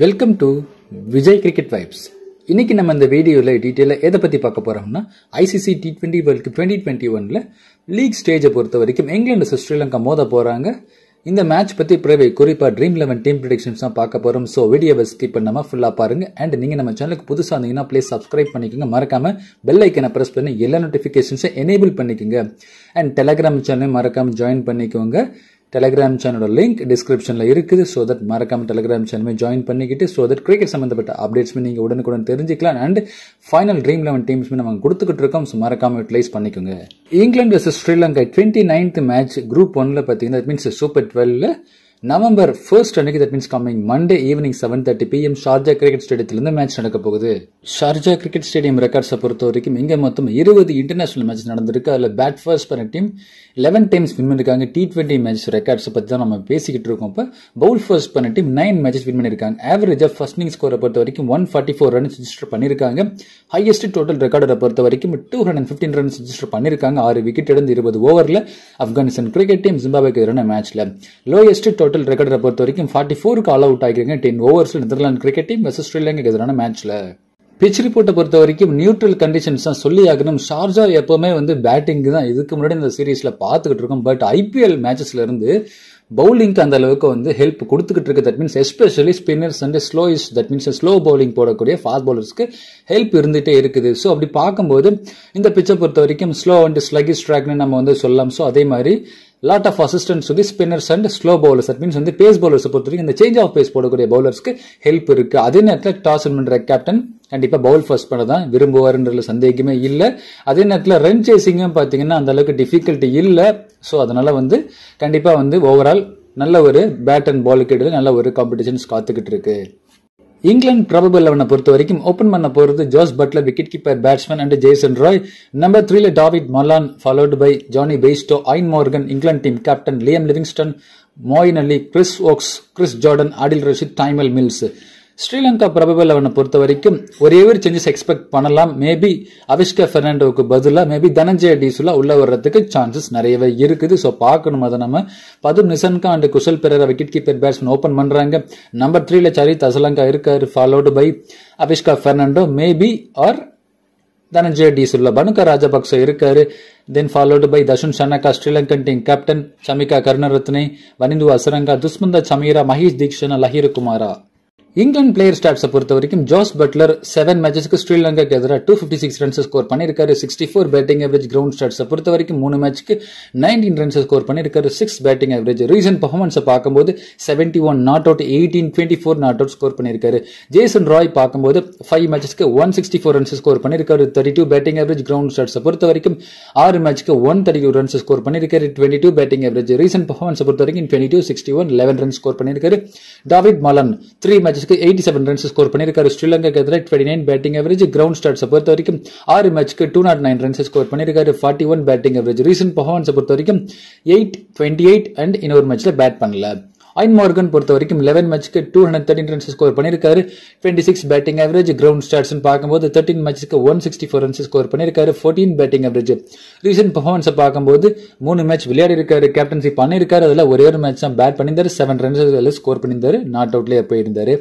welcome to Vijay cricket vibes இன்னைக்கு நம்ம இந்த வீடியோவில் டீட்டெயிலாக எதை பற்றி பார்க்க போகிறோம்னா ICC T twenty world cup twenty twenty ஒனில் லீக் ஸ்டேஜை பொறுத்த வரைக்கும் இங்கிலாந்து ஸ்ரீலங்கா மோத போகிறாங்க இந்த மேட்ச் பற்றி பிறவை குறிப்பாக ட்ரீம் லெவன் டீம் ப்ரிடிக்ஷன்ஸ் தான் பார்க்க போகிறோம் ஸோ வீடியோவை ஸ்கிப் பண்ணாமல் ஃபுல்லாக பாருங்கள் அண்ட் நீங்கள் நம்ம சேனலுக்கு புதுசாக இருந்தீங்கன்னா ப்ளீஸ் சப்ஸ்கிரைப் பண்ணிக்கோங்க மறக்காமல் பெல் ஐக்கனை ப்ரெஸ் பண்ணி எல்லா நோட்டிஃபிகேஷன்ஸும் எனேபிள் பண்ணிக்கோங்க அண்ட் டெலகிராம் சேனலையும் மறக்காமல் ஜாயின் பண்ணிக்கோங்க டெலகிராம் சேனலோட லிங்க் டிஸ்கிரிப்ஷனில் இருக்குது ஸோ தட் மறக்காம டெலகிராம் சேனலுமே ஜாயின் பண்ணிக்கிட்டு ஸோ தட் கிரிக்கெட் சம்மந்தப்பட்ட அப்டேட்ஸ்மே நீங்கள் உடனுக்குடன் தெரிஞ்சிக்கலாம் அண்ட் ஃபைனல் ட்ரீம் லெவன் டீம்ஸ்மே நம்ம கொடுத்துக்கிட்டு இருக்கோம் ஸோ மறக்காம யூட்டிலைஸ் பண்ணிக்கோங்க England versus Sri Lanka twenty ninth match group ஒன்ல பார்த்தீங்கன்னா தட் மீன்ஸ் சூப்பர் டுவெல்ல நவம்பர் ஃபர்ஸ்ட் அன்னைக்கு that means coming Monday evening seven thirty PM Sharjah cricket ஸ்டேடியத்திலிருந்து மேட்ச் நடக்க போகுது ஷார்ஜா கிரிக்கெட் ஸ்டேடியம் ரெக்கார்ட்ஸை பொறுத்த வரைக்கும் இங்கே மொத்தம் இருபது இன்டர்நேஷனல் மேட்ச் நடந்திருக்கு அதில் பேட் ஃபர்ஸ்ட் பண்ண டீம் லெவன் டைம்ஸ் வின் பண்ணியிருக்காங்க டி டுவெண்ட்டி மேட்ச் ரெக்கார்ட்ஸை பற்றி தான் நம்ம பேசிக்கிட்டு இருக்கோம் இப்போ பவுல் ஃபர்ஸ்ட் பண்ண டீம் நைன் மேட்சஸ் வின் பண்ணியிருக்காங்க ஆவரேஜாக ஃபர்ஸ்ட் இன்னிங் ஸ்கோரை பொறுத்த வரைக்கும் one forty four runs register பண்ணியிருக்காங்க ஹையஸ்ட் டோட்டல் ரெக்கார்டரை பொறுத்த வரைக்கும் two hundred and fifteen runs register பண்ணியிருக்காங்க ஆறு விக்கெட் இழந்து இருபது ஓவரில் ஆப்கானிஸ்தான் கிரிக்கெட் டீம் ஜிம்பாபேக்கு எதிரான மேட்ச்சில் லோயஸ்ட் டோட்டல் ரெக்கார்டரை பொறுத்த வரைக்கும் ஃபார்ட்டி ஃபோருக்கு ஆல் அவுட் ஆகிருக்கேன் டென் ஓவர்ஸில் நெதர்லாந்து கிரிக்கெட் டீம் வெஸ்ட் ஸ்ரீலங்கைக்கு எதிரான மேட்ச்சில் பிச் ரிப்போர்ட்டை பொறுத்த வரைக்கும் நியூட்ரல் கண்டிஷன்ஸ் தான் சொல்லி ஆகணும் ஷார்ஜா எப்பவுமே வந்து பேட்டிங் தான் இதுக்கு முன்னாடி இந்த சீரீஸில் பார்த்துக்கிட்டு இருக்கோம் பட் ஐபிஎல் மேட்சஸ்ல இருந்து பவுலிங்க்கு அந்த அளவுக்கு வந்து ஹெல்ப் கொடுத்துக்கிட்டு இருக்கு that means especially spinners and slowish that means slow bowling போடக்கூடிய ஃபாஸ்ட் பவுலர்ஸ்க்கு ஹெல்ப் இருந்துகிட்டே இருக்குது ஸோ அப்படி பார்க்கும்போது இந்த பிச்சை பொறுத்த வரைக்கும் ஸ்லோ அண்ட் ஸ்லகிஸ் ட்ராக்னு நம்ம வந்து சொல்லலாம் ஸோ அதே மாதிரி லாட் ஆஃப் அசிஸ்டன்ஸ் வந்து spinners and slow bowlers at means வந்து பேஸ் பவுலர்ஸ் பொறுத்த வரைக்கும் இந்த சேஞ்ச் ஆஃப் பேஸ் போடக்கூடிய பவுலர்ஸ்க்கு ஹெல்ப் இருக்குது அதே நேரத்தில் டாஸ் பண்ணுற கேப்டன் கண்டிப்பாக பவுல் ஃபர்ஸ்ட் பண்ண தான் விரும்புவார்ன்றதுல சந்தேகமே இல்லை அதே நேரத்தில் ரன் சேசிங்கும் பார்த்தீங்கன்னா அந்த அளவுக்கு டிஃபிகல்ட்டி இல்லை ஸோ அதனால் வந்து கண்டிப்பாக வந்து ஓவரால் நல்ல ஒரு பேட் அண்ட் பாலுக்கு இடையில நல்ல ஒரு காம்படிஷன்ஸ் காத்துக்கிட்டு இருக்கு இங்கிலாந்து பிரபல லெவனை பொறுத்த வரைக்கும் ஓப்பன் பண்ண போகிறது Jos Buttler wicket keeper batsman and Jason Roy number த்ரீல Dawid Malan followed by Jonny Bairstow Eoin Morgan England team captain Liam Livingstone Moeen Ali Chris Woakes Chris Jordan Adil Rashid Tymal Mills Sri Lanka பிரபல் அவனை பொறுத்த வரைக்கும் ஒரே ஒரு changes expect பண்ணலாம் maybe Avishka பெர்னாண்டோவுக்கு பதிலாக மேபி தனஞ்சய டீசுலா உள்ள வர்றதுக்கு சான்சஸ் நிறையவே இருக்குது ஸோ பார்க்கணும் அதை நம்ம Pathum Nissanka and Kusal Perera wicket keeper batsman open பண்ணுறாங்க நம்பர் த்ரீல சரித் அசலங்கா இருக்காரு followed by Avishka Fernando maybe or Dhananjaya de Bhanuka Rajapaksa இருக்காரு then followed by Dasun Shanaka Sri Lankan team captain Chamika Karunaratne Wanindu Hasaranga Dushmantha Chameera Maheesh Theekshana Lahiru Kumara England player ஸ்டாட்ஸை பொறுத்த வரைக்கும் ஜாஸ் பட்லர் செவன் மேட்சஸ்க்கு ஸ்ரீலங்காக்கு எதிராக two fifty six runs score பண்ணியிருக்காரு sixty four batting average ground ஸ்டாட்ஸை பொறுத்த வரைக்கும் மூணு மேட்ச்க்கு நைன்டீன் ரன்ஸ் ஸ்கோர் பண்ணியிருக்காரு சிக்ஸ் பேட்டிங் அவரேஜ் ரீசன்ட் பர்ஃபார்மன்ஸை பார்க்கும்போது seventy one not out eighteen twenty four not out score பண்ணியிருக்காரு ஜேசன் ராய் பார்க்கும்போது ஃபைவ் மேட்சஸ்க்கு one sixty four runs score பண்ணியிருக்காரு thirty two batting average ground ஸ்டாட்ஸை பொறுத்த வரைக்கும் ஆறு மேட்ச்க்கு one thirty two runs score பண்ணியிருக்காரு twenty two batting average recent பர்ஃபார்மன்ஸை பொறுத்த வரைக்கும் twenty two sixty one eleven run score பண்ணியிருக்காரு டாவிட் மலன் த்ரீ மேட்சஸ் மேட்ச்சுக்கு எயிட்டி செவன் ரன்ஸ் ஸ்கோர் பண்ணியிருக்காரு ஸ்ரீலங்காக்கு எதிராக twenty nine batting average ground ஸ்டார்ட்ஸை பொறுத்த வரைக்கும் ஆறு மேட்ச்க்கு two not nine runs score பண்ணியிருக்காரு forty one batting average recent பர்ஃபார்மன்ஸை பொறுத்த வரைக்கும் எயிட் டுவெண்ட்டி எயிட் அண்ட் இன்னொரு மேட்ச்சில் பேட் பண்ணல ஐன் மார்கன் பொறுத்த வரைக்கும் லெவன் மேட்ச்க்கு two hundred thirteen runs score பண்ணியிருக்காரு twenty six batting average ground ஸ்டாட்ஸ்னு பார்க்கும்போது தேர்ட்டின் மேட்ச்க்கு one sixty four runs score பண்ணியிருக்காரு ஃபோர்டீன் பேட்டிங் ஆவரேஜ் ரீசென்ட் பர்ஃபார்மன்ஸை பார்க்கும்போது மூணு மேட்ச் விளையாடி இருக்காரு கேப்டன்சி பண்ணியிருக்காரு அதில் ஒரே ஒரு மேட்ச் தான் பேட் பண்ணியிருந்தாரு செவன் ரன்ஸ் ஸ்கோர் பண்ணியிருந்தாரு நாட் அவுட்லேயே போயிருந்தாரு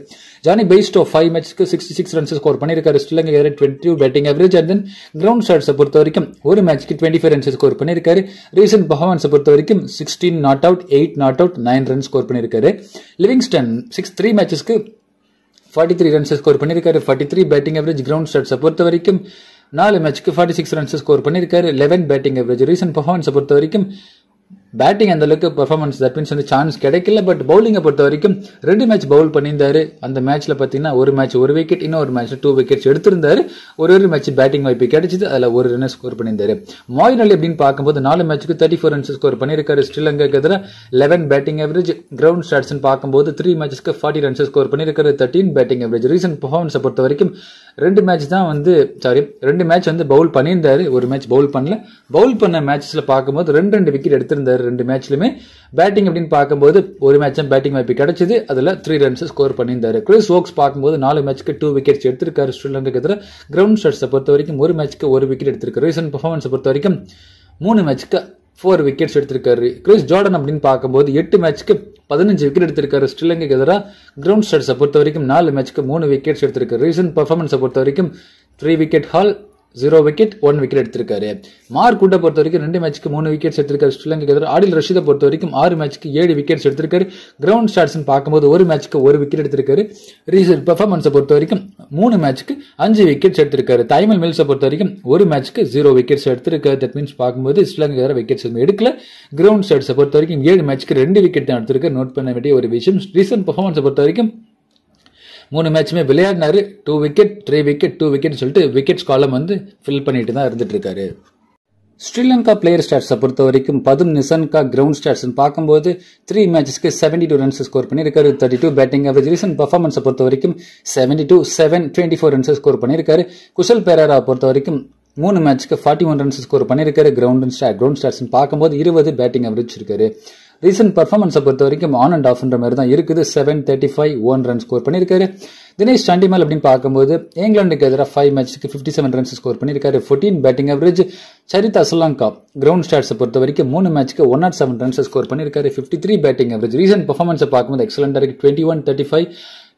ஜானி பெய்ஸ்டோ ஃபைவ் மேட்ச்க்கு சிக்ஸ்டி சிக்ஸ் ரன்ஸ் ஸ்கோர் பண்ணியிருக்காரு ஸ்ரீலங்கா எதிர twenty batting average and then ground ஷாட்ஸை பொறுத்த வரைக்கும் ஒரு மேட்ச்க்கு டுவெண்ட்டி ஃபைவ் ரன்ஸ் ஸ்கோர் பண்ணியிருக்காரு ரீசெண்ட் பர்ஃபார்மன்ஸை பொறுத்த வரைக்கும் sixteen not out eight not out nine run score பண்ணியிருக்காரு லிவிங்ஸ்டன் சிக்ஸ் த்ரீ மேட்சஸ்க்கு ஃபார்ட்டி த்ரீ ரன்ஸ் ஸ்கோர் பண்ணியிருக்காரு forty three batting average ground ஷாட்ஸை பொறுத்த வரைக்கும் நாலு மேட்ச்க்கு ஃபார்ட்டி சிக்ஸ் ரன்ஸ் ஸ்கோர் பண்ணியிருக்காரு லெவன் பேட்டிங் அவரேஜ் ரீசன்ட் பர்ஃபார்மன்ஸை பொறுத்த வரைக்கும் பேட்டிங் அந்த அளவுக்கு பெர்ஃபார்மன்ஸ் தட் மீன்ஸ் வந்து சான்ஸ் கிடைக்கல பட் பவுலிங்கை பொறுத்த வரைக்கும் ரெண்டு மேட்ச் பவுல் பண்ணியிருந்தாரு அந்த மேட்ச்சில் பார்த்தீங்கன்னா ஒரு மேட்ச் ஒரு விக்கெட் இன்னொரு மேட்ச் டூ விக்கெட்ஸ் எடுத்திருந்தாரு ஒரு ஒரு மேட்ச் பேட்டிங் வாய்ப்பு கிடைச்சது அதில் ஒரு ரன் ஸ்கோர் பண்ணியிருந்தாரு மோயின் அலி அப்படின்னு பார்க்கும்போது நாலு மேட்ச்சுக்கு தேர்ட்டி ஃபோர் ரன்ஸ் ஸ்கோர் பண்ணியிருக்காரு ஸ்ரீலங்காக்கு எதிராக லெவன் பேட்டிங் அவரேஜ் கிரவுண்ட் ஸ்டாட்ஸ்னு பார்க்கும்போது த்ரீ மேட்ச்க்கு ஃபார்ட்டி ரன்ஸ் ஸ்கோர் பண்ணியிருக்காரு தேர்ட்டின் பேட்டிங் அவரேஜ் ரீசன்ட் பர்ஃபார்மன்ஸை பொறுத்த வரைக்கும் ரெண்டு மேட்ச் தான் வந்து சாரி ரெண்டு மேட்ச் வந்து பவுல் பண்ணியிருந்தாரு ஒரு மேட்ச் பவுல் பண்ணல பவுல் பண்ண மேட்ச்சில் பார்க்கும்போது ரெண்டு ரெண்டு விக்கெட் எடுத்திருந்தாரு ரெண்டு மேட்ச்லுமே பேட்டிங் அப்படின்னு பார்க்கும்போது ஒரு மேட்சும் பேட்டிங் வாய்ப்பு கிடைச்சது அதில் த்ரீ ரன்ஸ் ஸ்கோர் பண்ணியிருந்தாரு கிறிஸ் ஓக்ஸ் பார்க்கும்போது நாலு மேட்ச்க்கு டூ விக்கெட்ஸ் எடுத்திருக்காரு ஸ்ரீலங்கா எதிராக கிரவுண்ட் ஷர்ட்ஸை பொறுத்த வரைக்கும் ஒரு மேட்ச்க்கு ஒரு விக்கெட் எடுத்திருக்காரு ரீசன்ட் பர்ஃபார்மன்ஸை பொறுத்த வரைக்கும் மூணு மேட்ச்க்கு ஃபோர் விக்கெட்ஸ் எடுத்திருக்காரு கிறிஸ் ஜார்டன் அப்படின்னு பார்க்கும்போது எட்டு மேட்ச்க்கு பதினஞ்சு விக்கெட் எடுத்திருக்காரு ஸ்ரீலங்கா எதிராக கிரவுண்ட் ஷர்ட்ஸை பொறுத்த வரைக்கும் நாலு மேட்ச்க்கு மூணு விக்கெட்ஸ் எடுத்திருக்காரு ரீசன்ட் பர்ஃபார்மன்ஸை பொறுத்த வரைக்கும் three wicket haul zero wicket one wicket எடுத்திருக்காரு மார்க் கூட்ட பொறுத்த வரைக்கும் ரெண்டு மேட்ச்க்கு மூணு விக்கெட்ஸ் எடுத்திருக்காரு ஸ்ரீலங்கா எதிராக ஆடில் ரஷீதை பொறுத்த வரைக்கும் ஆறு மேட்ச்க்கு ஏழு விக்கெட்ஸ் எடுத்திருக்காரு கிரவுண்ட் ஸ்டார்ட்ஸ்னு பார்க்கும்போது ஒரு மேட்ச்க்கு ஒரு விக்கெட் எடுத்திருக்காரு ரீசன் பெர்ஃபார்மன்ஸை பொறுத்த வரைக்கும் மூணு மேட்ச்க்கு அஞ்சு விக்கெட்ஸ் எடுத்திருக்காரு தைமல் மில்ஸை பொறுத்த வரைக்கும் ஒரு மேட்ச்க்கு ஜீரோ விக்கெட்ஸ் எடுத்திருக்காரு தட் மீன்ஸ் பார்க்கும்போது ஸ்ரீலங்கா எதிராக விக்கெட்ஸ் எடுக்கல கிரவுண்ட் ஸ்டார்ட்ஸை பொறுத்த வரைக்கும் ஏழு மேட்ச்க்கு ரெண்டு விக்கெட் தான் எடுத்திருக்காரு நோட் பண்ண வேண்டிய ஒரு விஷயம் ரீசன் பெர்ஃபார்மன்ஸை பொறுத்த வரைக்கும் மூணு மேட்சுமே விளையாடினாரு two wicket three wicket two wicket சொல்லிட்டு விக்கெட்ஸ் காலம் வந்து ஃபில் பண்ணிட்டு தான் இருந்துட்டு இருக்காரு ஸ்ரீலங்கா பிளேயர் ஸ்டாட்ஸை பொறுத்த வரைக்கும் பதும் நிசன்கா கிரவுண்ட் ஸ்டாட்ஸ்னு பார்க்கும்போது த்ரீ மேட்சஸ்க்கு செவன்டி டூ ரன்ஸ் ஸ்கோர் பண்ணியிருக்காரு thirty two batting average recent பர்ஃபார்மன்ஸை பொறுத்த வரைக்கும் seventy two seven twenty four runs score பண்ணியிருக்காரு குஷல் பெராரா பொறுத்த வரைக்கும் மூணு மேட்ச்க்கு ஃபார்ட்டி ஒன் ரன்ஸ் ஸ்கோர் பண்ணியிருக்காரு கிரவுண்ட் ஸ்டா கிரவுண்ட் ஸ்டாட்ஸ்னு பார்க்கும்போது இருபது பேட்டிங் அவரேஜ் இருக்காரு ரீசெண்ட் பர்ஃபார்மன்ஸை பொறுத்த வரைக்கும் ஆன் அண்ட் ஆஃப்ன்ற மாதிரி தான் இருக்குது seven thirty five one run score பண்ணியிருக்காரு தினேஷ் சண்டிமல் அப்படின்னு பார்க்கும்போது இங்கிலாந்துக்கு எதிராக ஃபைவ் மேட்ச்க்கு ஃபிஃப்டி செவன் ரன்ஸ் ஸ்கோர் பண்ணியிருக்காரு fourteen batting average Charith Asalanka ground ஸ்டாட்ஸை பொறுத்த வரைக்கும் மூணு மேட்ச்க்கு one not seven runs score பண்ணியிருக்காரு fifty three batting average recent பர்ஃபார்மன்ஸை பார்க்கும்போது எக்ஸலண்டாக இருக்குது twenty one thirty five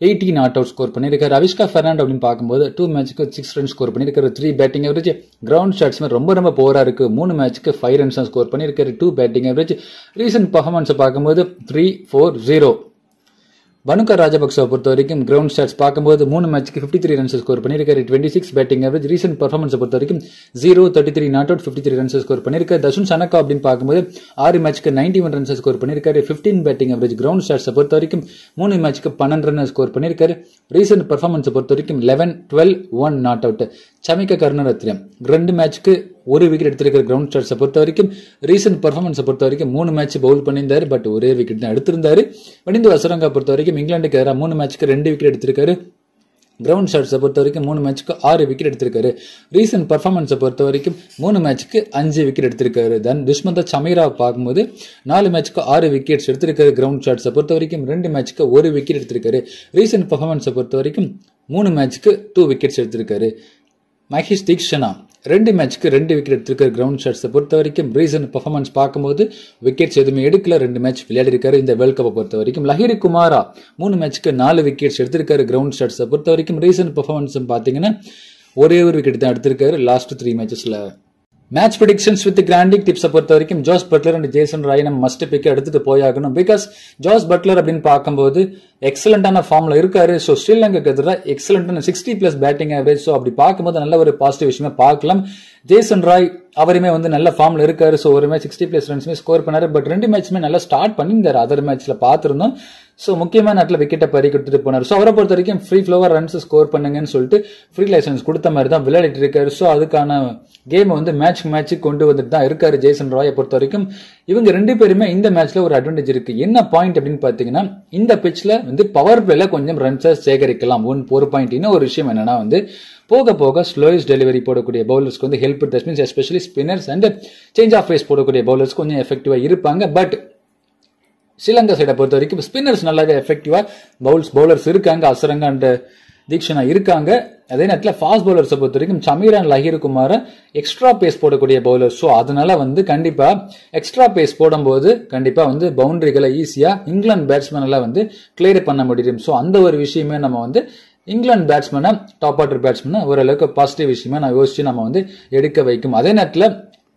eighty not out score பண்ணியிருக்காரு அவிஷ்கா ஃபெர்னாண்ட் அப்படின்னு பார்க்கும்போது டூ மேட்ச்சுக்கு சிக்ஸ் ரன் ஸ்கோர் பண்ணியிருக்காரு த்ரீ பேட்டிங் அவரேஜ் கிரவுண்ட் ஷாட்ஸ்மே ரொம்ப ரொம்ப போராக இருக்குது மூணு மேட்ச்சுக்கு ஃபைவ் ரன்ஸ் ஸ்கோர் பண்ணியிருக்காரு டூ பேட்டிங் அவரேஜ் ரீசென்ட் பர்ஃபார்மன்ஸை பார்க்கும்போது த்ரீ ஃபோர் ஜீரோ பனுக்கர் ராஜபக்சவை பொறுத்த வரைக்கும் கிரவுண்ட் ஸ்டாட்ஸ் பார்க்கும்போது மூணு மேட்ச்க்கு ஃபிஃப்டி த்ரீ ரன்ஸ் ஸ்கோர் பண்ணியிருக்காரு twenty six batting average recent பர்ஃபார்மன்ஸை பொறுத்த வரைக்கும் zero thirty three not out fifty three runs score பண்ணியிருக்காரு தசுன் சனக்கா அப்படின்னு பார்க்கும்போது ஆறு மேட்ச்க்கு நைன்டி ஒன் ரன்ஸ் ஸ்கோர் பண்ணியிருக்காரு ஃபிஃப்டீன் பேட்டிங் ஆவரேஜ் கிரவுண்ட் ஸ்டாட்ஸை பொறுத்த வரைக்கும் மூணு மேட்ச்க்கு பன்னெண்டு ரன் ஸ்கோர் பண்ணியிருக்காரு ரீசென்ட் பர்ஃபார்மன்ஸை பொறுத்த வரைக்கும் eleven twelve one not out Chamika Karunaratne ரெண்டு மேட்ச்சுக்கு ஒரு விக்கெட் எடுத்திருக்கிற கிரவுண்ட் ஷாட்ஸை பொறுத்த வரைக்கும் ரீசெண்ட் பர்ஃபார்மன்ஸை பொறுத்த வரைக்கும் மூணு மேட்ச் பவுல் பண்ணியிருந்தாரு பட் ஒரே விக்கெட் தான் எடுத்திருந்தாரு வடிந்து வசரங்கா பொறுத்த வரைக்கும் இங்கிலாந்துக்கு எதிராக மூணு மேட்ச்க்கு ரெண்டு விக்கெட் எடுத்திருக்காரு கிரவுண்ட் ஷார்ட்ஸை பொறுத்த வரைக்கும் மூணு மேட்ச்சுக்கு ஆறு விக்கெட் எடுத்திருக்காரு ரீசெண்ட் பர்ஃபார்மன்ஸை பொறுத்த வரைக்கும் மூணு மேட்ச்சுக்கு அஞ்சு விக்கெட் எடுத்திருக்காரு தென் துஷ்மந்த சமீரா பார்க்கும்போது நாலு மேட்ச்சுக்கு ஆறு விக்கெட்ஸ் எடுத்திருக்காரு கிரவுண்ட் ஷாட்ஸை பொறுத்த வரைக்கும் ரெண்டு மேட்ச்சுக்கு ஒரு விக்கெட் எடுத்திருக்காரு ரீசென்ட் பர்ஃபார்மன்ஸை பொறுத்த வரைக்கும் மூணு மேட்ச்சுக்கு டூ விக்கெட்ஸ் எடுத்திருக்காரு மஹிஷ் தீக்ஷனா ரெண்டு மேட்ச்க்கு ரெண்டு விக்கெட் எடுத்திருக்கிற கிரவுண்ட் ஷாட்ஸை பொறுத்த வரைக்கும் ரீசன் பர்ஃபார்மன்ஸ் பார்க்கும்போது விக்கெட்ஸ் எதுவுமே எடுக்கல ரெண்டு மேட்ச் விளையாடிருக்காரு இந்த வேர்ல்ட் கப்பை பொறுத்த வரைக்கும் லஹிரி குமாரா மூணு மேட்ச்க்கு நாலு விக்கெட்ஸ் எடுத்திருக்காரு கிரவுண்ட் ஷாட்ஸை பொறுத்த வரைக்கும் ரீசன் பர்ஃபார்மன்ஸும் பார்த்தீங்கன்னா ஒரே ஒரு விக்கெட் தான் எடுத்திருக்காரு லாஸ்ட் த்ரீ மேட்சஸில் மேட்ச் ப்ரிடிக்ஷன்ஸ் வித் கிராண்டிக் டிப்ஸை பொறுத்த வரைக்கும் Jos Buttler and Jason Roy நம்ம மஸ்ட் பிக் எடுத்துட்டு போயாகணும் பிகாஸ் ஜோஸ் பட்லர் அப்படின்னு பார்க்கும்போது எக்ஸலண்டான ஃபார்ம்ல இருக்காரு ஸோ ஸ்ரீலங்காக்கு எதிராக எக்ஸலண்டான sixty plus batting average so அப்படி பார்க்கும்போது நல்ல ஒரு பாசிட்டிவ் விஷயமா பார்க்கலாம் ஜேசன் ராய் அவருமே வந்து நல்ல ஃபார்மில் இருக்கார் ஸோ ஒரு மேட்ச் சிக்ஸ்டி பிளஸ் ரன்ஸுமே ஸ்கோர் பண்ணார் பட் ரெண்டு மேட்ச்மே நல்லா ஸ்டார்ட் பண்ணியிருந்தார் அதர் மேட்ச்சில் பார்த்துருந்தோம் ஸோ முக்கியமான நேரத்தில் விக்கெட்டை பறி கொடுத்துட்டு போனார் ஸோ அவரை பொறுத்த வரைக்கும் ஃப்ரீ ஃப்ளோவர் ரன்ஸ் ஸ்கோர் பண்ணுங்கன்னு சொல்லிட்டு ஃப்ரீ லைசன்ஸ் கொடுத்த மாதிரி தான் விளையாடிட்டு இருக்காரு ஸோ அதுக்கான கேமை வந்து மேட்ச் மேட்ச் கொண்டு வந்துட்டு தான் இருக்கார் ஜெய்சன் ராயை பொறுத்த வரைக்கும் இவங்க ரெண்டு பேருமே இந்த மேட்ச்சில் ஒரு அட்வான்டேஜ் இருக்குது என்ன பாயிண்ட் அப்படின்னு பார்த்தீங்கன்னா இந்த பிச்சில் வந்து பவர் பிளேல கொஞ்சம் ரன்ஸை சேகரிக்கலாம் ஒன் ஒரு பாயிண்ட் இன்னும் ஒரு விஷயம் என்னன்னா வந்து போக போக ஸ்லோயஸ்ட் டெலிவரி போடக்கூடிய பவுலர்ஸ்க்கு வந்து help that means especially spinners and change of pace போடக்கூடிய பவுலர்ஸ் கொஞ்சம் எஃபெக்டிவாக இருப்பாங்க பட் ஸ்ரீலங்கா சைடை பொறுத்த வரைக்கும் ஸ்பின்னர்ஸ் நல்லாவே எஃபெக்டிவாக பவுல்ஸ் பவுலர்ஸ் இருக்காங்க அசரங்க அண்ட் தீக்ஷனா இருக்காங்க அதே நேரத்தில் ஃபாஸ்ட் பவுலர்ஸை பொறுத்த வரைக்கும் Chameera and Lahiru Kumara extra pace போடக்கூடிய பவுலர்ஸ் ஸோ அதனால வந்து கண்டிப்பாக எக்ஸ்ட்ரா பேஸ் போடும்போது கண்டிப்பாக வந்து பவுண்டரிகளை ஈஸியாக இங்கிலாந்து பேட்ஸ்மேனெல்லாம் வந்து கிளியர் பண்ண முடியும் ஸோ அந்த ஒரு விஷயமே நம்ம வந்து இங்கிலாந்து பேட்ஸ்மேனை டாப் ஆர்டர் பேட்ஸ்மேனை ஓரளவுக்கு பாசிட்டிவ் விஷயமா நான் யோசிச்சு நம்ம வந்து எடுக்க வைக்கும் அதே நேரத்தில்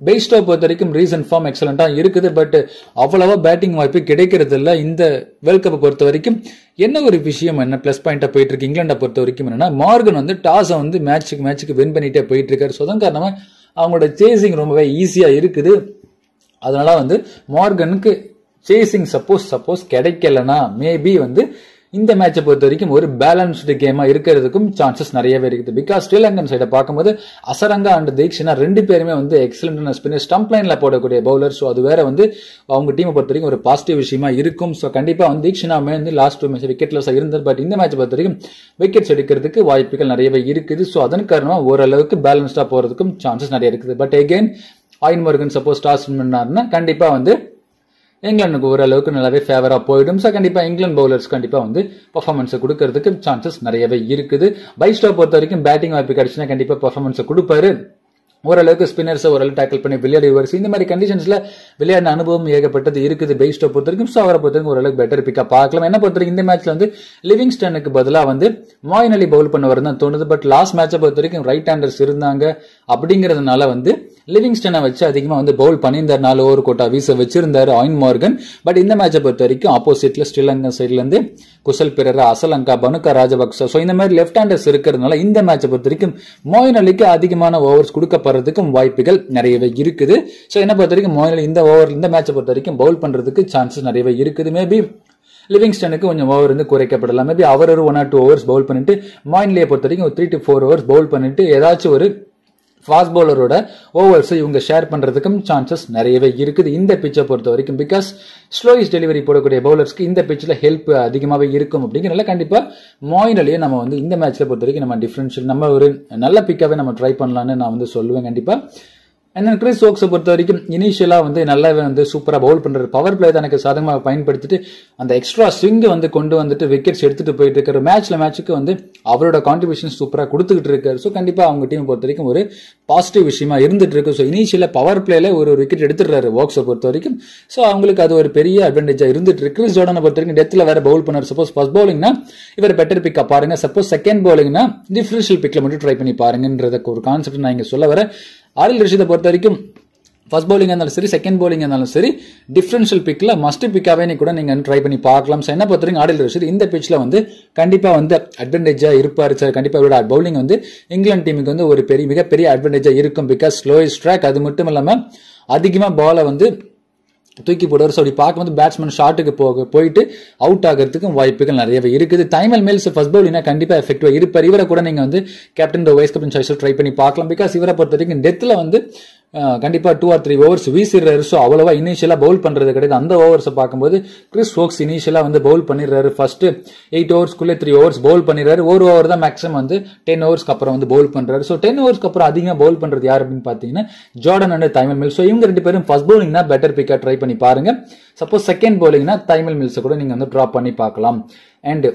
பெய்ஸ்டோ பொறுத்த வரைக்கும் ரீசன் ஃபார்ம் எக்ஸலண்டாக இருக்குது பட் அவ்வளவா பேட்டிங் வாய்ப்பு கிடைக்கிறது இல்லை இந்த வேர்ல்ட் கப்பை பொறுத்த வரைக்கும் என்ன ஒரு விஷயம் என்ன ப்ளஸ் பாயிண்டாக போயிட்டு இருக்கு இங்கிலாண்டை பொறுத்த வரைக்கும் என்னன்னா மார்கன் வந்து டாஸை வந்து மேட்ச்சுக்கு மேட்ச்சுக்கு வின் பண்ணிட்டே போயிட்டு இருக்காரு ஸோ அதன் காரணமாக அவங்களோட சேசிங் ரொம்பவே ஈஸியாக இருக்குது அதனால வந்து மார்கனுக்கு சேசிங் சப்போஸ் சப்போஸ் கிடைக்கலன்னா மேபி வந்து இந்த மேட்சை பொறுத்த வரைக்கும் ஒரு பேலன்ஸ்டு கேமா இருக்கிறதுக்கும் சான்சஸ் நிறையவே இருக்குது பிகாஸ் ஸ்ரீலங்கன் சைடை பார்க்கும்போது அசரங்கா அண்ட் தீக்ஷனா ரெண்டு பேருமே வந்து எக்ஸலண்டான ஸ்பின்னர் ஸ்டம்ப் லைன்ல போடக்கூடிய பவுலர் ஸோ அது வேற வந்து அவங்க டீமை பொறுத்த வரைக்கும் ஒரு பாசிட்டிவ் விஷயமா இருக்கும் ஸோ கண்டிப்பா வந்து தீக்ஷனாமே வந்து last two match wicket loss இருந்தது பட் இந்த மேட்ச் பொறுத்த வரைக்கும் விக்கெட்ஸ் எடுக்கிறதுக்கு வாய்ப்புகள் நிறையவே இருக்குது ஸோ அதன் காரணமாக ஓரளவுக்கு பேலன்ஸ்டா போறதுக்கும் சான்சஸ் நிறைய இருக்குது பட் எகெயின் ஆயின் மர்கன் சப்போஸ் டாஸ் பண்ணாருன்னா கண்டிப்பா வந்து இங்கிலாந்துக்கு ஓரளவுக்கு நல்லாவே ஃபேவராக போயிடும் ஸோ கண்டிப்பாக இங்கிலாந்து பவுலர்ஸ் கண்டிப்பாக வந்து பர்ஃபார்மன்ஸை கொடுக்கறதுக்கு சான்சஸ் நிறையவே இருக்குது பை ஸ்டாப் பொறுத்த வரைக்கும் பேட்டிங் வாய்ப்பு கிடைச்சுன்னா கண்டிப்பாக பர்ஃபார்மன்ஸை கொடுப்பாரு ஓரளவுக்கு ஸ்பின்னர்ஸை ஓரளவு டேக்கிள் பண்ணி விளையாடி வருஷம் இந்த மாதிரி கண்டிஷன்ஸில் விளையாடின அனுபவம் ஏகப்பட்டது இருக்குது பெய்ஸ்டை பொறுத்த வரைக்கும் ஸோ அவரை பொறுத்த வரைக்கும் ஓரளவுக்கு பெட்டர் பிக்கப் பார்க்கலாம் என்ன பொறுத்த வரைக்கும் இந்த மேட்ச்ல வந்து லிவிங்ஸ்டனுக்கு பதிலாக வந்து மாயின் அலி பவுல் பண்ண வரதான் தோணுது பட் லாஸ்ட் மேட்சை பொறுத்த வரைக்கும் ரைட் ஹேண்டர்ஸ் இருந்தாங்க அப்படிங்கிறதுனால வந்து லிவிங்ஸ்டனை வச்சு அதிகமாக வந்து பவுல் பண்ணியிருந்தார் நாலு ஓவர் கோட்டா வீச வச்சிருந்தார் ஆயின் மார்கன் பட் இந்த மேட்சை பொறுத்த வரைக்கும் ஆப்போசிட்ல ஸ்ரீலங்கா சைட்லேருந்து குசல் பிறரா அசலங்கா பனுக்கா ராஜபக்சா ஸோ இந்த மாதிரி லெஃப்ட் ஹேண்டர்ஸ் இருக்கிறதுனால இந்த மேட்சை பொறுத்த வரைக்கும் மோயின் அலிக்கு அதிகமான ஓவர்ஸ் கொடுக்கப்பட்ட போகிறதுக்கும் வாய்ப்புகள் நிறையவே இருக்குது ஸோ என்ன பொறுத்த வரைக்கும் மோயில் இந்த ஓவர் இந்த மேட்சை பொறுத்த வரைக்கும் பவுல் பண்ணுறதுக்கு சான்சஸ் நிறையவே இருக்குது மேபி லிவிங்ஸ்டனுக்கு கொஞ்சம் ஓவர் வந்து குறைக்கப்படலாம் மேபி அவர் ஒரு one or two overs bowl பண்ணிட்டு மாயின்லேயே பொறுத்த வரைக்கும் ஒரு three to four overs bowl பண்ணிட்டு ஏதாச்சும் ஒரு ஃபாஸ்ட் பவுலரோட ஓவர்ஸை இவங்க ஷேர் பண்ணுறதுக்கும் சான்சஸ் நிறையவே இருக்குது இந்த பிச்சை பொறுத்த வரைக்கும் பிகாஸ் ஸ்லோயிஸ் டெலிவரி போடக்கூடிய பவுலர்ஸ்க்கு இந்த பிச்சில் ஹெல்ப் அதிகமாகவே இருக்கும் அப்படிங்கிறனால கண்டிப்பாக மோயின் நம்ம வந்து இந்த மேட்ச்சில் பொறுத்த வரைக்கும் நம்ம டிஃப்ரென்ஷியல் நம்ம ஒரு நல்ல பிக்காகவே நம்ம ட்ரை பண்ணலான்னு நான் வந்து சொல்லுவேன் கண்டிப்பாக அண்ட் தென் கிறிஸ் ஓக்ஸை பொறுத்த வரைக்கும் இனிஷியலாக வந்து நல்லாவே வந்து சூப்பராக பவுல் பண்ணுறது பவர் பிளே தனக்கு சாதகமாக பயன்படுத்திட்டு அந்த எக்ஸ்ட்ரா ஸ்விங்கை வந்து கொண்டு வந்துட்டு விக்கெட்ஸ் எடுத்துகிட்டு போயிட்டு இருக்கிற மேட்ச்சில் மேட்ச்சுக்கு வந்து அவரோட கான்ட்ரிபியூஷன் சூப்பராக கொடுத்துக்கிட்டு இருக்காரு ஸோ கண்டிப்பாக அவங்க டீம் பொறுத்த வரைக்கும் ஒரு பாசிட்டிவ் விஷயமா இருந்துட்டு இருக்கு ஸோ இனிஷியலாக பவர் பிளேல ஒரு விக்கெட் எடுத்துடுறாரு ஓக்ஸை பொறுத்த வரைக்கும் ஸோ அவங்களுக்கு அது ஒரு பெரிய அட்வான்டேஜாக இருந்துட்டு இருக்கு கிறிஸ் ஜோடனை பொறுத்த வரைக்கும் டெத்தில் வேறு பவுல் பண்ணார் சப்போஸ் ஃபஸ்ட் பவுலிங்னா இவர் பெட்டர் பிக்கா பாருங்க சப்போஸ் செகண்ட் பவுலிங்னா டிஃபரன்ஷியல் பிக்கில் மட்டும் ட்ரை பண்ணி பாருங்கன்றத ஒரு கான்செப்ட் நான் இங்கே சொல்ல வரேன் ஆரில் ரிஷிதை பொறுத்த வரைக்கும் ஃபர்ஸ்ட் பவுலிங் இருந்தாலும் சரி செகண்ட் பவுலிங் இருந்தாலும் சரி டிஃப்ரென்ஷியல் பிக்கில் மஸ்ட் பிக்காகவே நீ கூட நீங்கள் ட்ரை பண்ணி பார்க்கலாம் சார் என்ன பொறுத்தவரைக்கும் ஆடில் ரஷீத் இந்த பிச்சில் வந்து கண்டிப்பாக வந்து அட்வான்டேஜாக இருப்பார் சார் கண்டிப்பாக இவரோட பவுலிங் வந்து இங்கிலாந்து டீமுக்கு வந்து ஒரு பெரிய மிகப்பெரிய அட்வான்டேஜாக இருக்கும் பிகாஸ் ஸ்லோயஸ்ட் ட்ராக் அது மட்டும் இல்லாமல் அதிகமாக பாலை வந்து தூக்கி போடுவார் ஸோ அப்படி பார்க்கும்போது பேட்ஸ்மேன் ஷாட்டுக்கு போக போயிட்டு அவுட் ஆகிறதுக்கும் வாய்ப்புகள் நிறையவே இருக்குது தைமல் மேல்ஸ் ஃபர்ஸ்ட் பவுலினா கண்டிப்பாக எஃபெக்டிவாக இருப்பார் இவரை கூட நீங்கள் வந்து கேப்டன் வைஸ் கேப்டன் சாய்ஸில் ட்ரை பண்ணி பார்க்கலாம் பிகாஸ் இவரை பொறுத்த வரைக்கும் டெத்தில் வந்து கண்டிப்பாக டூ ஆர் த்ரீ ஓவர்ஸ் வீசிடுறாரு ஸோ அவ்வளோவா இனிஷியலாக பவுல் பண்ணுறது கிடையாது அந்த ஓவர்ஸை பார்க்கும்போது கிறிஸ் ஹோக்ஸ் இனிஷியலாக வந்து பவுல் பண்ணிடுறாரு ஃபர்ஸ்ட் எயிட் ஓவர்ஸ்க்குள்ளே த்ரீ ஓவர்ஸ் பவுல் பண்ணிடுறாரு ஒரு ஓவர் தான் மேக்ஸிமம் வந்து டென் ஓவர்ஸ்க்கு அப்புறம் வந்து பவுல் பண்ணுறாரு ஸோ டென் ஓவர்ஸ்க்கு அப்புறம் அதிகமாக பவுல் பண்ணுறது யார் அப்படின்னு பார்த்தீங்கன்னா Jordan and Tymal Mill so இவங்க ரெண்டு பேரும் ஃபர்ஸ்ட் பவுலிங்னா பெட்டர் பிக்கா ட்ரை பண்ணி பாருங்கள் சப்போஸ் செகண்ட் பவுலிங்னா தைமல் மில்ஸை கூட நீங்கள் வந்து ட்ராப் பண்ணி பார்க்கலாம் அண்ட்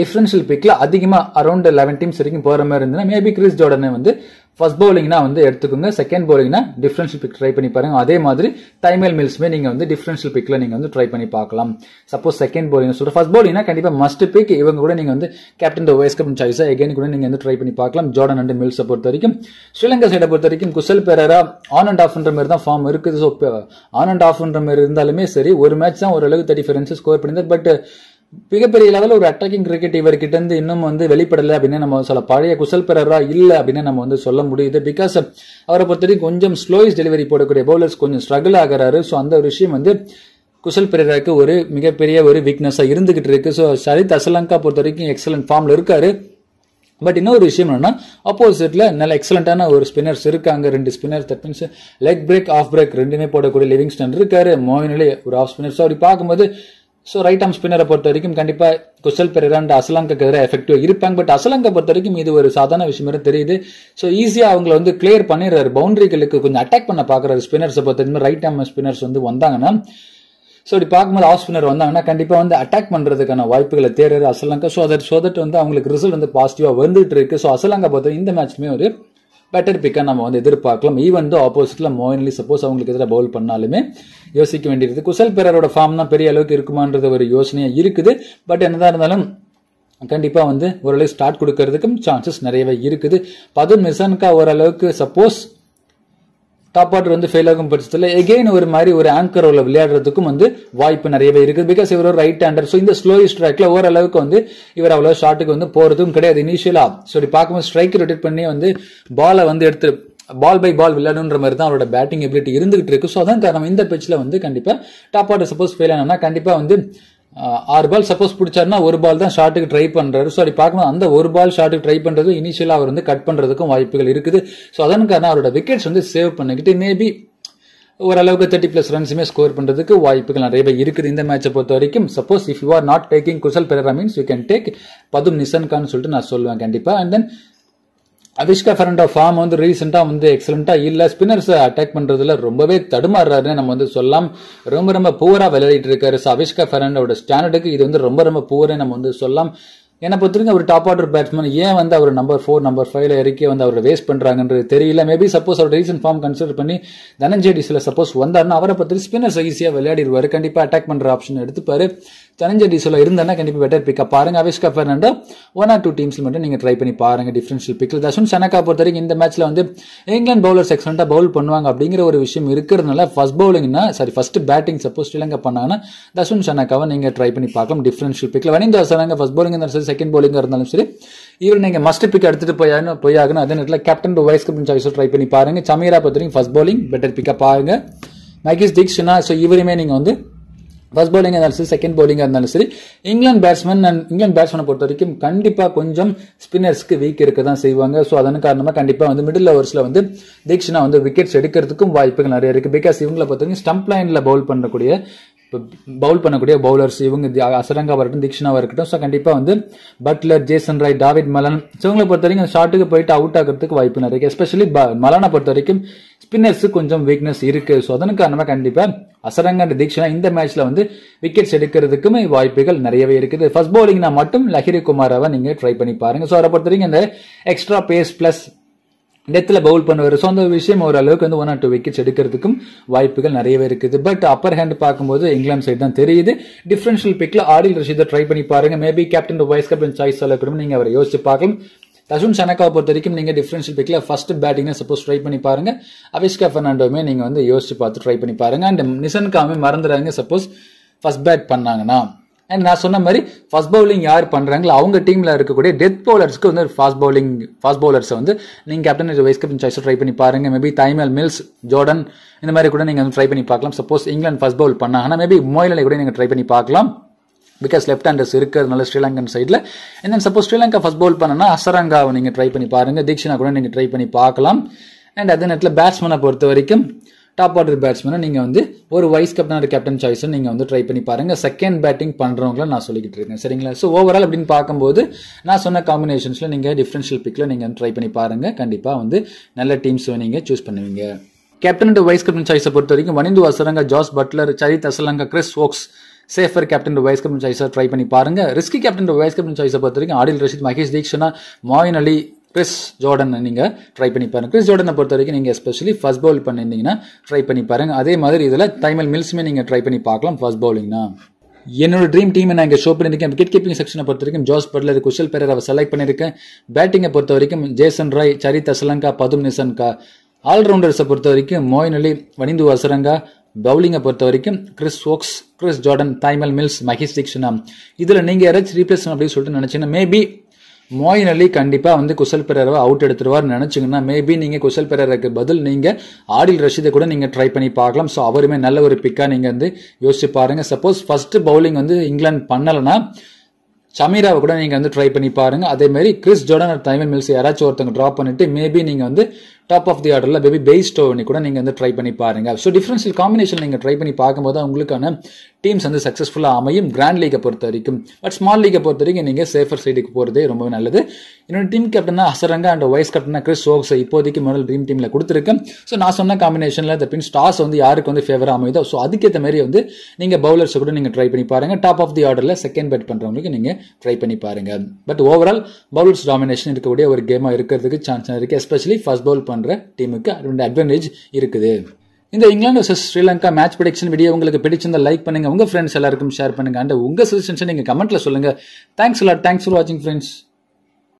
டிஃப்ரென்ஷியல் பிக்கில் அதிகமாக அரௌண்ட் லெவன் டீம்ஸ் வரைக்கும் போகிற மாதிரி இருந்ததுன்னா மேபி கிறிஸ் ஜோர்டனை வந்து ஃபர்ஸ்ட் பவுலிங்னா வந்து எடுத்துக்கோங்க செகண்ட் பவுலிங்னா டிஃபரன்ஷியல் பிக் ட்ரை பண்ணி பாருங்க அதே மாதிரி தைமேல் மில்ஸ்மே நீங்க வந்து டிஃபரன்ஷியல் பிக்ல நீங்க வந்து ட்ரை பண்ணி பார்க்கலாம் சப்போஸ் செகண்ட் பவுலிங் சொல்றேன் ஃபர்ஸ்ட் பவுலிங்னா கண்டிப்பா மஸ்ட் பிக் இவங்க கூட நீங்க வந்து கேப்டன் த வைஸ் கேப்டன் சாய்ஸா எகைன் கூட நீங்க வந்து ட்ரை பண்ணி பார்க்கலாம் ஜார்டன் அண்ட் மில்ஸ் பொறுத்த வரைக்கும் ஸ்ரீலங்கா சைடை பொறுத்த வரைக்கும் குசல் பெரரா ஆன் அண்ட் ஆஃப்ன்ற மாதிரி தான் ஃபார்ம் இருக்குது ஸோ ஆன் அண்ட் ஆஃப்ன்ற மாதிரி இருந்தாலுமே சரி ஒரு மேட்ச் தான் ஓரளவுக்கு தேர்ட்டி ஃபைவ் ரன்ஸ் ஸ்கோர் பண்ணியிருந்தார் பட் மிகப்பெரிய லெவலில் ஒரு அட்டாக்கிங் கிரிக்கெட் இவர்கிட்ட இருந்து இன்னும் வந்து வெளிப்படலை அப்படின்னு நம்ம சொல்ல பழைய குசல் பெறரா இல்லை அப்படின்னு நம்ம வந்து சொல்ல முடியுது பிகாஸ் அவரை பொறுத்தவரைக்கும் கொஞ்சம் ஸ்லோயிஸ் டெலிவரி போடக்கூடிய பவுலர்ஸ் கொஞ்சம் ஸ்ட்ரகிள் ஆகிறாரு ஸோ அந்த ஒரு விஷயம் வந்து குசல் பெரியராக்கு ஒரு மிகப்பெரிய ஒரு வீக்னஸாக இருந்துகிட்டு இருக்கு ஸோ சரித் அசலங்கா பொறுத்த வரைக்கும் எக்ஸலன்ட் ஃபார்மில் இருக்காரு பட் இன்னொரு விஷயம் என்னன்னா ஆப்போசிட்ல நல்ல எக்ஸலண்டான ஒரு ஸ்பின்னர்ஸ் இருக்காங்க ரெண்டு spinner that means leg break off break ரெண்டுமே போடக்கூடிய லிவிங்ஸ்டன் இருக்காரு மோயின் ஒரு ஆஃப் ஸ்பின்னர்ஸ் ஸோ அப்படி பார்க்கும்போது ஸோ ரைட் ஆம் ஸ்பின்னரை பொறுத்த வரைக்கும் கண்டிப்பாக குசல் பெரேரா அண்ட் எதிராக எஃபெக்டிவாக இருப்பாங்க பட் அசலங்கா பொறுத்த வரைக்கும் இது ஒரு சாதாரண விஷயமே தெரியுது ஸோ ஈஸியாக அவங்கள வந்து கிளியர் பண்ணிடுறாரு பவுண்டரிகளுக்கு கொஞ்சம் அட்டாக் பண்ண பார்க்குறாரு ஸ்பின்னர்ஸை பொறுத்த வரைக்கும் ரைட் ஆம் ஸ்பின்னர்ஸ் வந்து வந்தாங்கன்னா ஸோ இப்படி பார்க்கும்போது ஆஃப் ஸ்பின்னர் வந்தாங்கன்னா கண்டிப்பாக வந்து அட்டாக் பண்ணுறதுக்கான வாய்ப்புகளை தேடுறாரு அசலங்கா ஸோ அதை ஸோ தட் வந்து அவங்களுக்கு ரிசல்ட் வந்து பாசிட்டிவாக வந்துட்டு இருக்கு ஸோ அசலங்கா பொறுத்த இந்த மேட்ச்மே ஒரு பெட்டர் பிக்காக நம்ம வந்து எதிர்பார்க்கலாம் ஈவன் வந்து ஆப்போசிட்ல மோயின்லி சப்போஸ் அவங்களுக்கு எதிராக பவுல் பண்ணாலுமே யோசிக்க வேண்டியது குசல் பெரரோட ஃபார்ம் தான் பெரிய அளவுக்கு இருக்குமான்றது ஒரு யோசனையாக இருக்குது பட் என்னதான் இருந்தாலும் கண்டிப்பாக வந்து ஓரளவுக்கு ஸ்டார்ட் கொடுக்கறதுக்கும் சான்சஸ் நிறையவே இருக்குது பதன் மிசான்கா ஓரளவுக்கு சப்போஸ் டாப்பாட்டர் வந்து ஃபெயில் ஆகும் பட்சத்தில் எகெயின் ஒரு மாதிரி ஒரு ஆங்கர் ரோல விளையாடுறதுக்கும் வந்து வாய்ப்பு நிறையவே இருக்குது பிகாஸ் இவர் ஒரு ரைட் ஹேண்டர் ஸோ இந்த ஸ்லோயி ஸ்ட்ரைக்ல ஓரளவுக்கு வந்து இவர் அவ்வளோ ஷார்ட்டுக்கு வந்து போகிறதும் கிடையாது இனிஷியலாக ஸோ இப்படி பார்க்கும்போது ஸ்ட்ரைக் ரொட்டேட் பண்ணி வந்து பாலை வந்து எடுத்து பால் பை பால் விளையாடுன்ற மாதிரி தான் அவரோட பேட்டிங் எபிலிட்டி இருந்துகிட்டு இருக்கு ஸோ அதான் காரணம் இந்த பிச்சில் வந்து கண்டிப்பாக டாப் ஆர்டர் சப்போஸ் ஃபெயில் ஆனால் கண்டிப்பாக வந்து ஆறு பால் சப்போஸ் பிடிச்சாருன்னா ஒரு பால் தான் ஷாட்டுக்கு ட்ரை பண்ணுறாரு ஸோ அப்படி பார்க்கணும் அந்த ஒரு பால் ஷாட்டுக்கு ட்ரை பண்ணுறதும் இனிஷியலாக அவர் வந்து கட் பண்ணுறதுக்கும் வாய்ப்புகள் இருக்குது ஸோ அதன் காரணம் அவரோட விக்கெட்ஸ் வந்து சேவ் பண்ணிக்கிட்டு மேபி ஓரளவுக்கு தேர்ட்டி ப்ளஸ் ரன்ஸுமே ஸ்கோர் பண்ணுறதுக்கு வாய்ப்புகள் நிறையவே இருக்குது இந்த மேட்சை பொறுத்த வரைக்கும் suppose if you are not taking Kusal Perera means you can take Pathum Nissanka சொல்லிட்டு நான் சொல்லுவேன் கண்டிப்பாக and then Avishka Fernando form வந்து ரீசெண்டாக வந்து எக்ஸலண்ட்டாக இல்லை ஸ்பின்னர்ஸை அட்டாக் பண்ணுறதுல ரொம்பவே தடுமாறுறாருன்னு நம்ம வந்து சொல்லலாம் ரொம்ப ரொம்ப புவராக விளையாடிட்டு இருக்காரு ஸோ அவிஷ்கா ஃபரண்டோட ஸ்டாண்டர்டுக்கு இது வந்து ரொம்ப ரொம்ப புவரே நம்ம வந்து சொல்லலாம் என்னை பொறுத்தவரைக்கும் அவர் டாப் ஆர்டர் பேட்ஸ்மேன் ஏன் வந்து அவர் நம்பர் ஃபோர் நம்பர் ஃபைவ்ல இறக்கி வந்து அவரை வேஸ்ட் பண்ணுறாங்கன்றது தெரியல மேபி சப்போஸ் அவர் ரீசன்ட் ஃபார்ம் கன்சிடர் பண்ணி தனஞ்சேடிஸில் சப்போஸ் வந்தாருன்னா அவரை பற்றி ஸ்பின்னர்ஸ் ஈஸியாக விளையாடிடுவார் கண்டிப்பாக அட்டாக் பண்ணுற ஆப்ஷன் எடுத்துப்பாரு சேலஞ்சர் டிசோல இருந்தனா கண்டிப்பாக பெட்டர் பிக்கப் பாருங்க Avishka Fernando one or two teams மட்டும் நீங்கள் ட்ரை பண்ணி பாருங்க டிஃபரன்ஷியல் பிக்கில் தசுன் சனக்கா பொறுத்த வரைக்கும் இந்த மேட்ச்ல வந்து இங்கிலாந்து பவுலர்ஸ் எக்ஸலண்டாக பவுல் பண்ணுவாங்க அப்படிங்கிற ஒரு விஷயம் இருக்கிறதுனால ஃபர்ஸ்ட் பவுலிங்னா sorry first batting suppose Sri Lanka பண்ணாங்கன்னா தசுன் சனக்காவை நீங்கள் ட்ரை பண்ணி பார்க்கலாம் டிஃபரன்ஷியல் பிக்கில் வணிந்த சொன்னாங்க ஃபர்ஸ்ட் பவுலிங் இருந்தாலும் சரி செகண்ட் பவுலிங் இருந்தாலும் சரி இவர் நீங்கள் மஸ்ட் பிக் எடுத்துட்டு போய் போய் ஆகணும் அதே நேரத்தில் captain to vice captain choice try பண்ணி பாருங்க சமீரா பொறுத்த வரைக்கும் ஃபர்ஸ்ட் பவுலிங் பெட்டர் பிக்கப் பாருங்க மேகிஸ் தீக்ஷனா ஸோ இவருமே நீங்கள் வந்து ஃபர்ஸ்ட் பவுலிங் இருந்தாலும் சரி செகண்ட் பவுலிங்காக இருந்தாலும் சரி இங்கிலாந்து பேட்ஸ்மேன் அண்ட் இங்கிலாந்து பேட்ஸ்மேனை பொறுத்த வரைக்கும் கண்டிப்பாக கொஞ்சம் ஸ்பின்னர்ஸ்க்கு வீக் இருக்க தான் செய்வாங்க ஸோ அதன் காரணமாக கண்டிப்பாக வந்து மிடில் ஓவர்ஸில் வந்து தீக்ஷனா வந்து விக்கெட்ஸ் எடுக்கிறதுக்கும் வாய்ப்புகள் நிறைய இருக்குது பிகாஸ் இவங்களை பொறுத்த வரைக்கும் ஸ்டம்ப் லைனில் பவுல் பண்ணக்கூடிய இப்போ பவுல் பண்ணக்கூடிய பவுலர்ஸ் இவங்க அசரங்காவாக இருக்கட்டும் தீக்ஷனாவாக இருக்கட்டும் ஸோ கண்டிப்பாக வந்து Buttler Jason Roy Dawid Malan so இவங்களை பொறுத்த வரைக்கும் ஷார்ட்டுக்கு போயிட்டு அவுட் ஆகிறதுக்கு வாய்ப்பு நிறைய எஸ்பெஷலி மலனை பொறுத்த வரைக்கும் ஸ்பின்னர்ஸு கொஞ்சம் வீக்னஸ் இருக்கு ஸோ அதன் காரணமாக கண்டிப்பாக அசரங்க அண்ட் தீக்ஷனா இந்த மேட்ச்ல வந்து விக்கெட்ஸ் எடுக்கிறதுக்குமே வாய்ப்புகள் நிறையவே இருக்குது ஃபர்ஸ்ட் பவுலிங்னா மட்டும் லஹிரி குமாராவை நீங்கள் ட்ரை பண்ணி பாருங்க ஸோ அதை பொறுத்த வரைக்கும் இந்த எக்ஸ்ட்ரா பேஸ் பிளஸ் டெத்தில் பவுல் பண்ணுவார் ஸோ அந்த விஷயம் ஓரளவுக்கு வந்து ஒன் ஆர் டூ விக்கெட்ஸ் எடுக்கிறதுக்கும் வாய்ப்புகள் நிறையவே இருக்குது பட் அப்பர் ஹேண்ட் பார்க்கும்போது இங்கிலாந்து சைடு தான் தெரியுது டிஃபரன்ஷியல் பிக்கில் ஆடில் ரஷீதை ட்ரை பண்ணி பாருங்க maybe captain vice captain choice சொல்லக்கூடும் நீங்கள் அவரை யோசிச்சு பார்க்கலாம் தசுன் சனக்காவை பொறுத்த வரைக்கும் நீங்கள் டிஃபரன்ஷியல் பிக்கில் ஃபர்ஸ்ட் பேட்டிங்னா சப்போஸ் ட்ரை பண்ணி பாருங்க அவிஷ்கா ஃபெர்னாண்டோமே நீங்கள் வந்து யோசிச்சு பார்த்து ட்ரை பண்ணி பாருங்க அண்ட் நிசன்காமே மறந்துடுறாங்க சப்போஸ் ஃபர்ஸ்ட் பேட் பண்ணாங்கன்னா அண்ட் நான் சொன்ன மாதிரி ஃபாஸ்ட் பவுலிங் யார் பண்ணுறாங்களோ அவங்க டீமில் இருக்கக்கூடிய டெத் பவுலர்ஸ்க்கு வந்து ஃபாஸ்ட் பவுலிங் ஃபாஸ்ட் பவுலர்ஸை வந்து நீங்கள் captain vice captain choice try பண்ணி பாருங்கள் மேபி தைமல் மில்ஸ் ஜோர்டன் இந்த மாதிரி கூட நீங்கள் வந்து ட்ரை பண்ணி பார்க்கலாம் சப்போஸ் இங்கிலாந்து ஃபஸ்ட் பவுல் பண்ணாங்கன்னா மேபி மொயிலில் கூட நீங்கள் ட்ரை பண்ணி பார்க்கலாம் பிகாஸ் லெஃப்ட் ஹேண்டர்ஸ் இருக்கிறதுனால ஸ்ரீலங்கன் சைடில் and then suppose Sri Lanka first bowl பண்ணனா அசரங்காவை நீங்கள் ட்ரை பண்ணி பாருங்கள் தீக்ஷனா கூட நீங்கள் ட்ரை பண்ணி பார்க்கலாம் அண்ட் அதே நேரத்தில் பேட்ஸ்மேனை பொறுத்த வரைக்கும் டாப் ஆர்டர் பேட்ஸ்மேனை நீங்கள் வந்து ஒரு வைஸ் கேப்டன் கேப்டன் சாய்ஸும் நீங்கள் வந்து ட்ரை பண்ணி பாருங்கள் செகண்ட் பேட்டிங் பண்ணுறவங்களாம் நான் சொல்லிக்கிட்டு இருக்கேன் சரிங்களா ஸோ ஓவரால் அப்படின்னு பார்க்கும்போது நான் சொன்ன காம்பினேஷன்ஸில் நீங்கள் டிஃப்ரென்ஷியல் பிக்கில் நீங்கள் ட்ரை பண்ணி பாருங்கள் கண்டிப்பாக வந்து நல்ல டீம்ஸ் நீங்கள் சூஸ் பண்ணுவீங்க கேப்டன் அண்ட் வைஸ் கேப்டன் சாய்ஸை பொறுத்த வரைக்கும் Wanindu Hasaranga Jos Buttler Charith Asalanka Chris Woakes safer captain vice captain சாய்ஸை ட்ரை பண்ணி பாருங்கள் ரிஸ்கி கேப்டன் வைஸ் கேப்டன் சாய்ஸை பொறுத்த வரைக்கும் ஆடில் ரஷித் மகேஷ் தீக்ஷனா மோயின் அலி கிறிஸ் ஜோர்டனை நீங்கள் ட்ரை பண்ணி பாருங்கள் கிறிஸ் ஜோர்டனை பொறுத்த வரைக்கும் நீங்கள் எஸ்பெஷலி ஃபஸ்ட் பவுல் பண்ணியிருந்தீங்கன்னா ட்ரை பண்ணி பாருங்கள் அதே மாதிரி இதில் தைமல் மில்ஸுமே நீங்கள் ட்ரை பண்ணி பார்க்கலாம் ஃபஸ்ட் பவுலிங்னா என்னோட ட்ரீம் டீமை நான் இங்கே ஷோ பண்ணியிருக்கேன் விக்கெட் கீப்பிங் செக்ஷனை பொறுத்த வரைக்கும் ஜோஸ் பட்லர் குஷல் அவர் செலக்ட் பண்ணியிருக்கேன் பேட்டிங்கை பொறுத்த வரைக்கும் ஜேசன் ராய் சரித் அசலங்கா பதும் நிசன்கா ஆல்ரவுண்டர்ஸை பொறுத்த வரைக்கும் மோயின் அலி வனிந்து வசரங்கா பவுலிங்கை பொறுத்த வரைக்கும் Chris Woakes Chris Jordan Tymal Mills Maheesh Theekshana இதில் நீங்கள் யாராச்சும் ரீப்ளேஸ் அப்படின்னு சொல்லிட்டு நினச்சிங்கன்னா மேபி மோயின் அலி கண்டிப்பாக வந்து குசல் பெரரவை அவுட் எடுத்துருவார்னு நினச்சிங்கன்னா மேபி நீங்கள் குசல் பெரருக்கு பதில் நீங்கள் ஆடில் ரஷீதை கூட நீங்கள் ட்ரை பண்ணி பார்க்கலாம் ஸோ அவருமே நல்ல ஒரு பிக்காக நீங்கள் வந்து யோசிச்சு பாருங்கள் சப்போஸ் ஃபஸ்ட்டு பவுலிங் வந்து இங்கிலாந்து பண்ணலைன்னா சமீராவை கூட நீங்கள் வந்து ட்ரை பண்ணி பாருங்கள் மாதிரி கிறிஸ் ஜோர்டன் டைமன் மில்ஸ் யாராச்சும் ஒருத்தவங்க ட்ராப் பண்ணிவிட்டு மேபி நீங்கள் வந்து டாப் ஆஃப் தி ஆர்டரில் பேபி பேஸ் ஸ்டோவ்னி கூட நீங்கள் வந்து ட்ரை பண்ணி பாருங்கள் ஸோ டிஃப்ரென்ஷியல் காம்பினேஷன் நீங்கள் ட்ரை பண்ணி பார்க்கும்போது உங்களுக்கான டீம்ஸ் வந்து சக்ஸஸ்ஃபுல்லாக அமையும் கிராண்ட் லீக்கை பொறுத்த வரைக்கும் பட் ஸ்மால் லீகை பொறுத்த வரைக்கும் நீங்கள் சேஃபர் சைடுக்கு போகிறதே ரொம்ப நல்லது என்னோட டீம் கேப்டனா அசரங்க அண்ட் வைஸ் கேப்டனா கிறிஸ் ஹோக்ஸை இப்போதைக்கு முதல் ட்ரீம் டீமில் கொடுத்துருக்கேன் ஸோ நான் சொன்ன காம்பினேஷனில் இந்த பின் ஸ்டார்ஸ் வந்து யாருக்கு வந்து ஃபேவராக அமையுதோ ஸோ அதுக்கேற்ற மாதிரி வந்து நீங்கள் பவுலர்ஸை கூட நீங்கள் ட்ரை பண்ணி பாருங்கள் டாப் ஆஃப் தி ஆர்டரில் செகண்ட் பேட் பண்ணுறவங்களுக்கு நீங்கள் ட்ரை பண்ணி பாருங்கள் பட் ஓவரால் பவுலர்ஸ் டாமினேஷன் இருக்கக்கூடிய ஒரு கேமாக இருக்கிறதுக்கு சான்ஸ் இருக்குது எஸ்பெஷலி ஃபர்ஸ்ட் பவுல் பண்ணுற டீமுக்கு அதனுடைய அட்வான்டேஜ் இருக்குது இந்த England versus Sri Lanka match prediction video உங்களுக்கு பிடிச்சிருந்த லைக் பண்ணுங்க உங்கள் ஃப்ரெண்ட்ஸ் எல்லாருக்கும் ஷேர் பண்ணுங்க அண்ட் உங்கள் சஜஷன்ஸை நீங்கள் கமெண்ட்டில் சொல்லுங்கள் தேங்க்ஸ் லாட் தேங்க்ஸ் ஃபார் வாட்சிங் ஃப்ரெண்ட்ஸ்